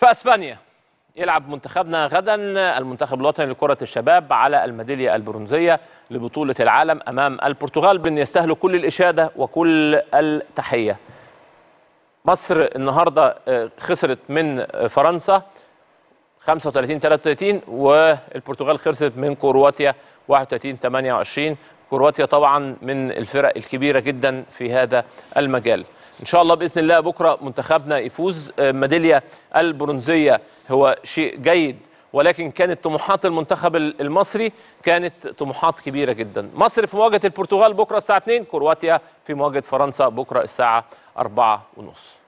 في اسبانيا يلعب منتخبنا غدا المنتخب الوطني لكرة الشباب على الميدالية البرونزية لبطولة العالم أمام البرتغال بأن يستاهلوا كل الإشادة وكل التحية مصر النهاردة آه، خسرت من فرنسا 35 33 والبرتغال خسرت من كرواتيا 31 28 كرواتيا طبعا من الفرق الكبيرة جدا في هذا المجال ان شاء الله باذن الله بكره منتخبنا يفوز آه، ميداليه البرونزيه هو شيء جيد ولكن كانت طموحات المنتخب المصري كانت طموحات كبيره جدا مصر في مواجهه البرتغال بكره الساعه 2 كرواتيا في مواجهه فرنسا بكره الساعه 4:30 ونص